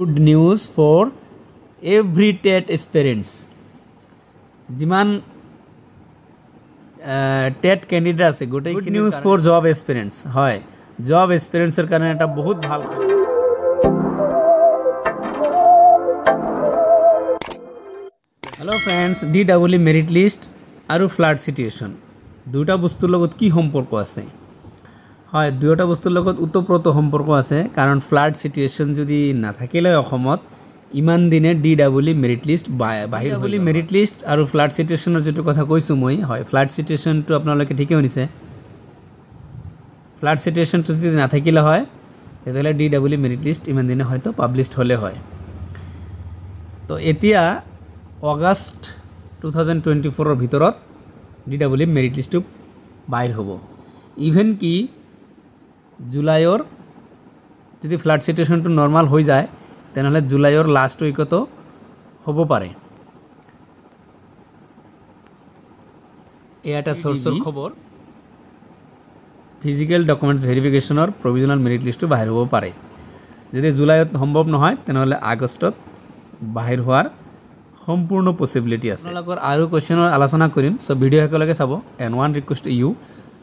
good news for every TET experience যিমান TET candidate আছে গোটেই good news for job experience হয় job এক্সপেৰিয়েঞ্চৰ কাৰণে এটা বহুত ভাল hello' friends D W merit list আৰু ফ্লাড ছিটুৱেশ্যন দুটা বস্তুৰ লগত কি সম্পৰ্ক আছে হয় দুয়োটা বস্তুৰ লগত ওতঃপ্ৰত সম্পৰ্ক আছে কাৰণ ফ্লাড চিটুৱেশ্যন যদি নাথাকিলে অসমত ইমান দিনে D double E merit list বাহিৰ বুলি মেৰিট লিষ্ট আৰু ফ্লাড চিটুৱেশ্যনৰ যিটো কথা কৈছোঁ মই হয় ফ্লাড চিটুৱেশ্যনটো আপোনালোকে ঠিকেই শুনিছে ফ্লাড চিটুৱেশ্যনটো যদি নাথাকিলে হয় তেতিয়াহ'লে ডি ডাব্লি মেৰিট লিষ্ট ইমান দিনে হয়তো পাব্লিছ হ'লে হয় তো এতিয়া অগষ্ট টু থাউজেণ্ড টুৱেণ্টি ফ'ৰৰ ভিতৰত ডি ডাব্লি মেৰিট লিষ্টটো বাহিৰ হ'ব ইভেন কি জুলাইর যদি ফ্লাড সিটুয়েশনটা নর্মাল হয়ে যায় তেনহলে জুলাইর লাস্ট উইকতো হব পারে এটা সোর্সের খবর ফিজিক্যাল ডকুমেন্টস ভেরিফিকেশনের প্রভিজনাল মেরিট লিস্ট বাহির হব পারে যদি জুলাইত সম্ভব নহয় তেনহলে আগস্টত বাহির হওয়ার সম্পূর্ণ পসিবিলিটি আছে আর কোশ্চেনের আলোচনা করিম সো ভিডিও একলগে চাব এন ওয়ান রিকুয়েস্ট ইউ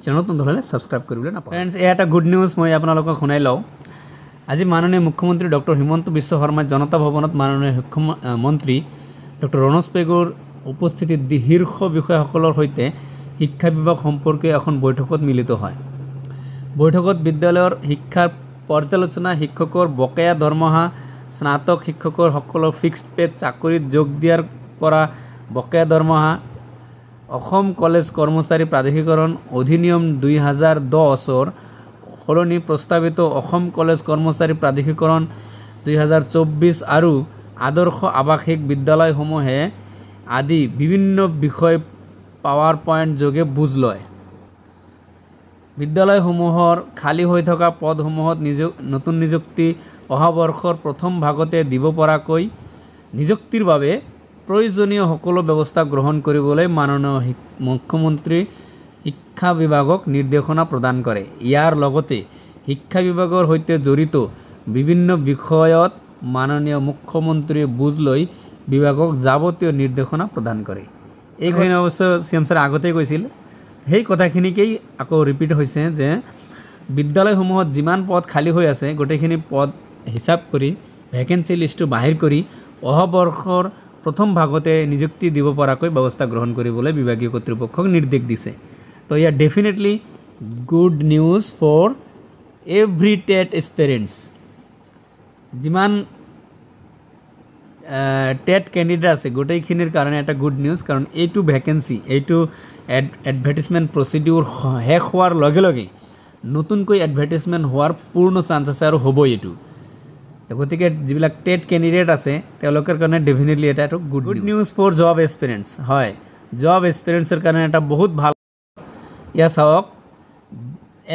চেনেলটো নহ'লে ছাবস্ক্ৰাইব কৰিবলৈ নাপাওঁ ফ্ৰেণ্ডছ এয়া এটা গুড নিউজ মই আপোনালোকক শুনাই লওঁ আজি মাননীয় মুখ্যমন্ত্ৰী ডক্টৰ হিমন্ত বিশ্ব শৰ্মাই জনতা ভৱনত মাননীয় শিক্ষম মন্ত্ৰী ডক্টৰ ৰণজ পেগুৰ উপস্থিতিত শীৰ্ষ বিষয়াসকলৰ সৈতে শিক্ষা বিভাগ সম্পৰ্কে এখন বৈঠকত মিলিত হয় বৈঠকত বিদ্যালয়ৰ শিক্ষাৰ পৰ্যালোচনা শিক্ষকৰ বকেয়া দৰমহা স্নাতক শিক্ষকৰ সকলৰ ফিক্সড পেড চাকৰিত যোগ দিয়াৰ পৰা বকেয়া দৰমহা অসম কলেজ কৰ্মচাৰী প্ৰাদেশীকৰণ অধিনিয়ম দুই হাজাৰ দহৰ সলনি প্ৰস্তাৱিত অসম কলেজ কৰ্মচাৰী প্ৰাদেশীকৰণ দুহেজাৰ চৌব্বিছ আৰু আদৰ্শ আৱাসিক বিদ্যালয়সমূহে আদি বিভিন্ন বিষয় পাৱাৰ পইণ্ট যোগে বুজ লয় বিদ্যালয়সমূহৰ খালী হৈ থকা পদসমূহত নিযু নতুন নিযুক্তি অহা বৰ্ষৰ প্ৰথম ভাগতে দিব পৰাকৈ নিযুক্তিৰ বাবে প্ৰয়োজনীয় সকলো ব্যৱস্থা গ্ৰহণ কৰিবলৈ মাননীয় মুখ্যমন্ত্ৰী শিক্ষা বিভাগক নিৰ্দেশনা প্ৰদান কৰে ইয়াৰ লগতে শিক্ষা বিভাগৰ সৈতে জড়িত বিভিন্ন বিষয়ত মাননীয় মুখ্যমন্ত্ৰীয়ে বুজ লৈ বিভাগক যাৱতীয় নিৰ্দেশনা প্ৰদান কৰে এইখিনি অৱশ্যে চি এম ছাৰে আগতেই কৈছিল সেই কথাখিনিকেই আকৌ ৰিপিট হৈছে যে বিদ্যালয়সমূহত যিমান পদ খালী হৈ আছে গোটেইখিনি পদ হিচাপ কৰি ভেকেঞ্চি লিষ্টটো বাহিৰ কৰি অহা বৰ্ষৰ প্ৰথম ভাগতে নিযুক্তি দিব পৰাকৈ ব্যৱস্থা গ্ৰহণ কৰিবলৈ বিভাগীয় কৰ্তৃপক্ষক নিৰ্দেশ দিছে তো ইয়াৰ definitely good news for every TET experience যিমান টেট কেণ্ডিডেট আছে গোটেইখিনিৰ কাৰণে এটা গুড নিউজ কাৰণ এইটো ভেকেঞ্চি এইটো এড এডভাৰ্টিজমেণ্ট প্ৰচিডিউৰ শেষ হোৱাৰ লগে লগে নতুনকৈ এডভাৰ্টিজমেণ্ট হোৱাৰ পূৰ্ণ চান্স আছে আৰু হ'বই এইটো গতিকে যিবিলাক টেট কেণ্ডিডেট আছে তেওঁলোকৰ কাৰণে ডেফিনেটলি এটা এইটো good good news for job experience হয় জব এক্সপিৰিয়েঞ্চৰ কাৰণে এটা বহুত ভাল ইয়াত চাওক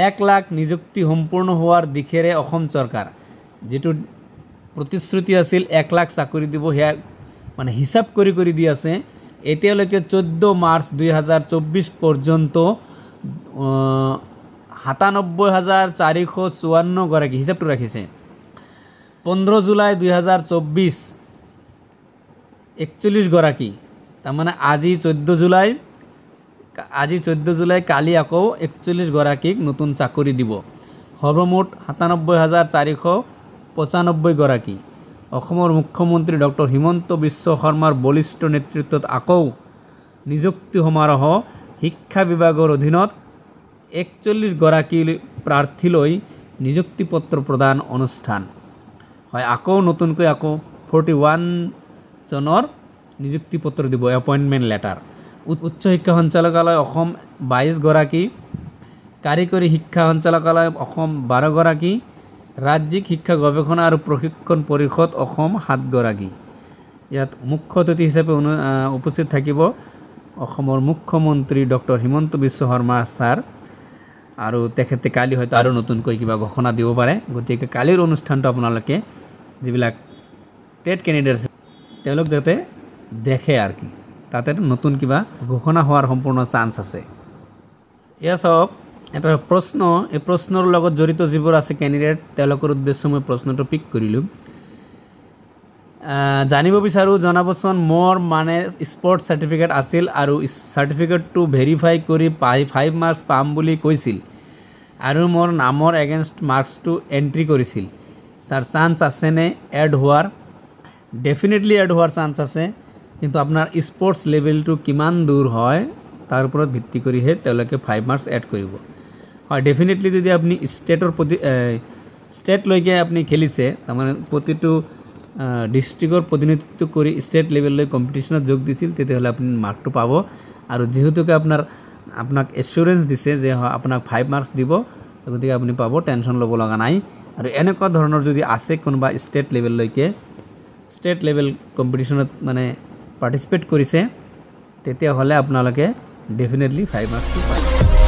এক লাখ নিযুক্তি সম্পূৰ্ণ হোৱাৰ দিশেৰে অসম চৰকাৰ যিটো প্ৰতিশ্ৰুতি আছিল এক লাখ চাকৰি দিব সেয়া মানে হিচাপ কৰি কৰি দি আছে এতিয়ালৈকে চৈধ্য মাৰ্চ দুহেজাৰ চৌব্বিছ পৰ্যন্ত সাতানব্বৈ হাজাৰ চাৰিশ চৌৱান্নগৰাকী হিচাপটো ৰাখিছে পনেরো জুলাই দুই হাজার চব্বিশ একচল্লিশ গৰাকী তাৰমানে আজি চৈধ্য জুলাই আজি চৈধ্য জুলাই কালি আকৌ একচল্লিছ গৰাকীক নতুন চাকৰি দিব সৰ্বমুঠ সাতানব্বৈ হাজাৰ চাৰিশ পঁচানব্বৈ গৰাকী অসমৰ মুখ্যমন্ত্ৰী ডক্টৰ হিমন্ত বিশ্ব শৰ্মাৰ বলিষ্ঠ নেতৃত্বত আকৌ নিযুক্তি সমাৰোহ শিক্ষা বিভাগৰ অধীনত একচল্লিছ গৰাকী প্ৰাৰ্থীলৈ নিযুক্তি পত্ৰ প্ৰদান অনুষ্ঠান হয় আকৌ নতুনকৈ আকৌ ফৰ্টি ওৱানজনৰ নিযুক্তি পত্ৰ দিব এপইণ্টমেণ্ট লেটাৰ উচ্চ শিক্ষা সঞ্চালকালয় অসম বাইছগৰাকী কাৰিকৰী শিক্ষা সঞ্চালকালয় অসম বাৰগৰাকী ৰাজ্যিক শিক্ষা গৱেষণা আৰু প্ৰশিক্ষণ পৰিষদ অসম সাতগৰাকী ইয়াত মুখ্য অতিথি হিচাপে উপস্থিত থাকিব অসমৰ মুখ্যমন্ত্ৰী ডক্টৰ হিমন্ত বিশ্ব শৰ্মা ছাৰ আৰু তেখেতে কালি হয়তো আৰু নতুনকৈ কিবা ঘোষণা দিব পাৰে গতিকে কালিৰ অনুষ্ঠানটো আপোনালোকে যিবিলাক টেট কেণ্ডিডেট আছে তেওঁলোক যাতে দেখে আৰু কি তাতে নতুন কিবা ঘোষণা হোৱাৰ সম্পূৰ্ণ চান্স আছে এয়া চাওক এটা প্ৰশ্ন এই প্ৰশ্নৰ লগত জড়িত যিবোৰ আছে কেণ্ডিডেট তেওঁলোকৰ উদ্দেশ্য মই প্ৰশ্নটো পিক কৰিলোঁ জানিব বিচাৰোঁ জনাবচোন মোৰ মানে স্পৰ্টছ চাৰ্টিফিকেট আছিল আৰু চাৰ্টিফিকেটটো ভেৰিফাই কৰি পাই ফাইভ মাৰ্কছ পাম বুলি কৈছিল আৰু মোৰ নামৰ এগেইনষ্ট মাৰ্কছটো এণ্ট্ৰি কৰিছিল তার চান্স আছে নে এড হওয়ার ডেফিনেটলি এড হওয়ার চান্স আছে কিন্তু আপনার স্পোর্টস লেভেলটো কিমান দূর হয় তার উপর ভিত্তি করেহে তেওঁলোকে ফাইভ মার্কস এড করব হয় ডেফিনেটলি যদি আপনি স্টেটর প্রতি স্টেট লৈকে আপনি খেলিছে তার প্রতিটো ডিষ্ট্ৰিক্টৰ প্ৰতিনিধিত্ব কৰি ষ্টেট লেভেললৈ কম্পিটিশ্যনত যোগ দিছিল তেতিয়াহ'লে আপুনি মাৰ্কটো পাব আৰু যিহেতুকে আপোনাৰ আপোনাক এছুৰেঞ্চ দিছে যে আপোনাক ফাইভ মাৰ্কছ দিব গতিকে আপুনি পাব টেনশ্যন ল'ব লগা নাই আৰু এনেকুৱা ধৰণৰ যদি আছে কোনোবা ষ্টেট লেভেললৈকে ষ্টেট লেভেল কম্পিটিশ্যনত মানে পাৰ্টিচিপেট কৰিছে তেতিয়াহ'লে আপোনালোকে ডেফিনেটলি ফাইভ মাৰ্কছটো পাইছে